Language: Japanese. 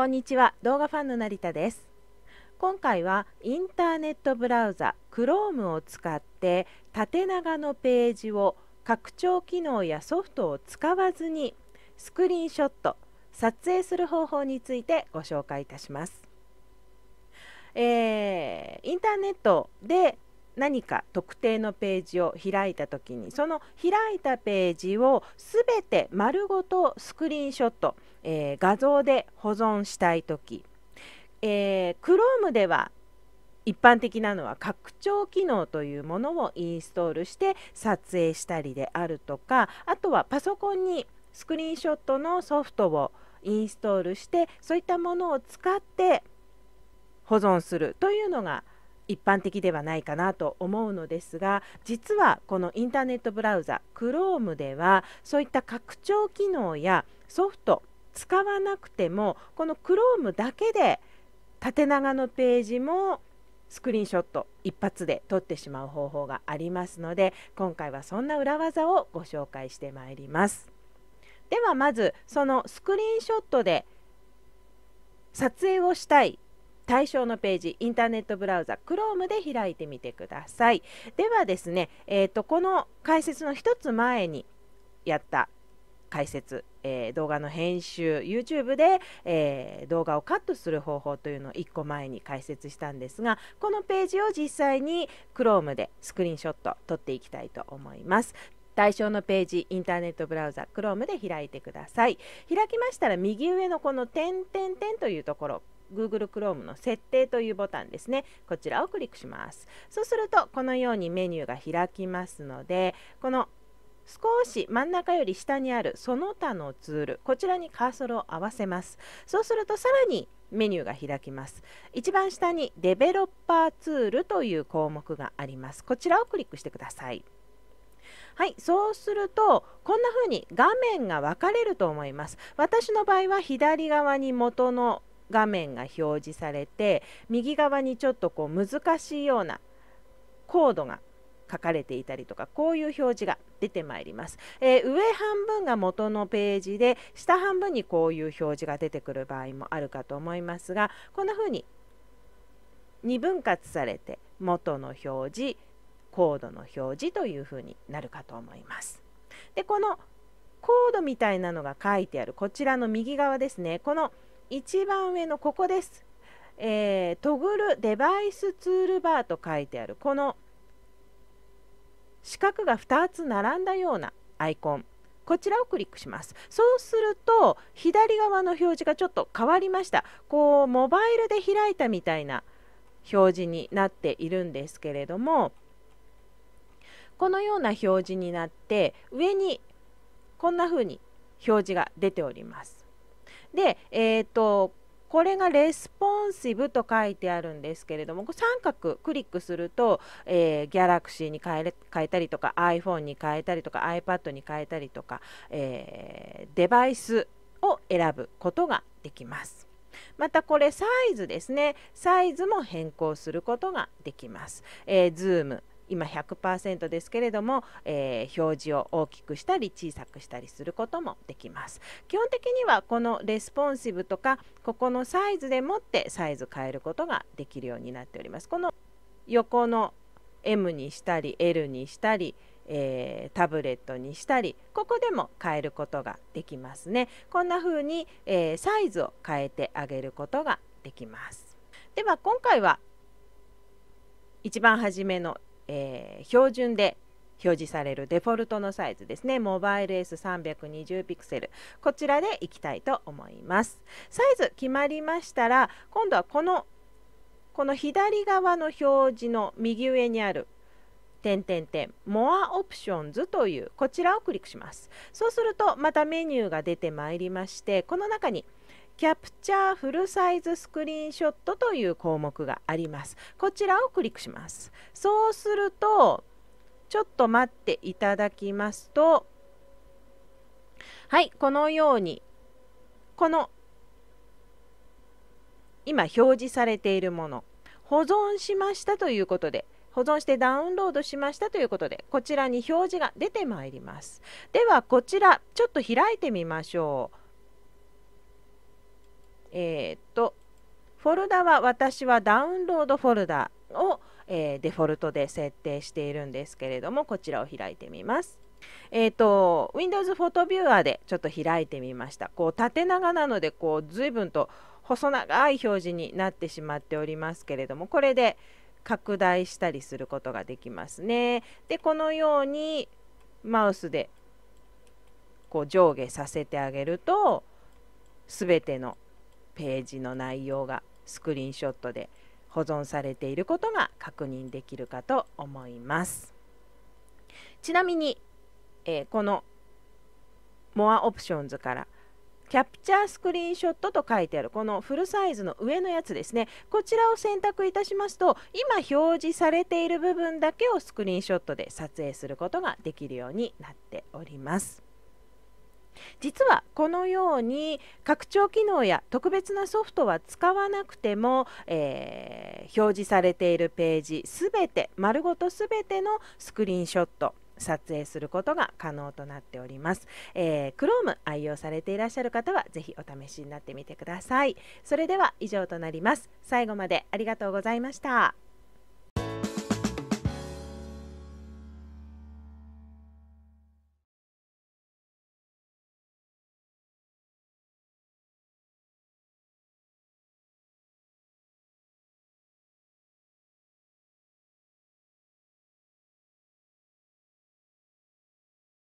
こんにちは動画ファンの成田です今回はインターネットブラウザ Chrome を使って縦長のページを拡張機能やソフトを使わずにスクリーンショット撮影する方法についてご紹介いたします、えー、インターネットで何か特定のページを開いた時にその開いたページを全て丸ごとスクリーンショット、えー、画像で保存したい時、えー、Chrome では一般的なのは拡張機能というものをインストールして撮影したりであるとかあとはパソコンにスクリーンショットのソフトをインストールしてそういったものを使って保存するというのが一般的ではないかなと思うのですが実はこのインターネットブラウザ Chrome ではそういった拡張機能やソフト使わなくてもこの Chrome だけで縦長のページもスクリーンショット一発で撮ってしまう方法がありますので今回はそんな裏技をご紹介してまいりますではまずそのスクリーンショットで撮影をしたい対象のページインターネットブラウザ Chrome で開いてみてくださいではですね、えーと、この解説の1つ前にやった解説、えー、動画の編集 YouTube で、えー、動画をカットする方法というのを1個前に解説したんですがこのページを実際に Chrome でスクリーンショット撮っていきたいと思います対象のページインターネットブラウザ Chrome で開いてください開きましたら右上のこの点点点というところ Google Chrome の設定というボタンですねこちらをクリックしますそうするとこのようにメニューが開きますのでこの少し真ん中より下にあるその他のツールこちらにカーソルを合わせますそうするとさらにメニューが開きます一番下にデベロッパーツールという項目がありますこちらをクリックしてくださいはい、そうするとこんな風に画面が分かれると思います。私の場合は左側に元の画面が表示されて右側にちょっとこう難しいようなコードが書かれていたりとかこういう表示が出てまいります、えー、上半分が元のページで下半分にこういう表示が出てくる場合もあるかと思いますがこんな風に2分割されて元の表示コードの表示という風になるかと思います。でこのコードみたいなのが書いてあるこちらの右側ですねこの「一番上のここです、えー、トグルデバイスツールバーと書いてあるこの四角が2つ並んだようなアイコンこちらをクリックしますそうすると左側の表示がちょっと変わりましたこうモバイルで開いたみたいな表示になっているんですけれどもこのような表示になって上にこんな風に表示が出ておりますで、えーと、これがレスポンシブと書いてあるんですけれども三角クリックすると、えー、g a l a x に変え変えたりとか iPhone に変えたりとか iPad に変えたりとか、えー、デバイスを選ぶことができます。またこれサイズですねサイズも変更することができます、えー、ズーム今100%ですけれども、えー、表示を大きくしたり小さくしたりすることもできます基本的にはこのレスポンシブとかここのサイズでもってサイズ変えることができるようになっておりますこの横の M にしたり L にしたりえー、タブレットにしたりここでも変えることができますねこんな風に、えー、サイズを変えてあげることができますでは今回は一番初めのえー、標準で表示されるデフォルトのサイズですねモバイル S320 ピクセルこちらでいきたいと思いますサイズ決まりましたら今度はこのこの左側の表示の右上にある点点点 More Options というこちらをクリックしますそうするとまたメニューが出てまいりましてこの中に「キャプチャーフルサイズスクリーンショットという項目がありますこちらをクリックしますそうするとちょっと待っていただきますとはいこのようにこの今表示されているもの保存しましたということで保存してダウンロードしましたということでこちらに表示が出てまいりますではこちらちょっと開いてみましょうえー、っと、フォルダは私はダウンロードフォルダを、えー、デフォルトで設定しているんですけれども、こちらを開いてみます。えーと、と Windows フォトビューアーでちょっと開いてみました。こう縦長なのでこう随分と細長い表示になってしまっておりますけれどもこれで拡大したりすることができますね。でこのようにマウスでこう上下させてあげると全てのページの内容がスクリーンショットで保存されていることが確認できるかと思います。ちなみに、えー、この More Options からキャプチャースクリーンショットと書いてあるこのフルサイズの上のやつですねこちらを選択いたしますと今表示されている部分だけをスクリーンショットで撮影することができるようになっております。実はこのように拡張機能や特別なソフトは使わなくても、えー、表示されているページすべて丸ごとすべてのスクリーンショット撮影することが可能となっております、えー、Chrome 愛用されていらっしゃる方はぜひお試しになってみてくださいそれでは以上となります最後までありがとうございました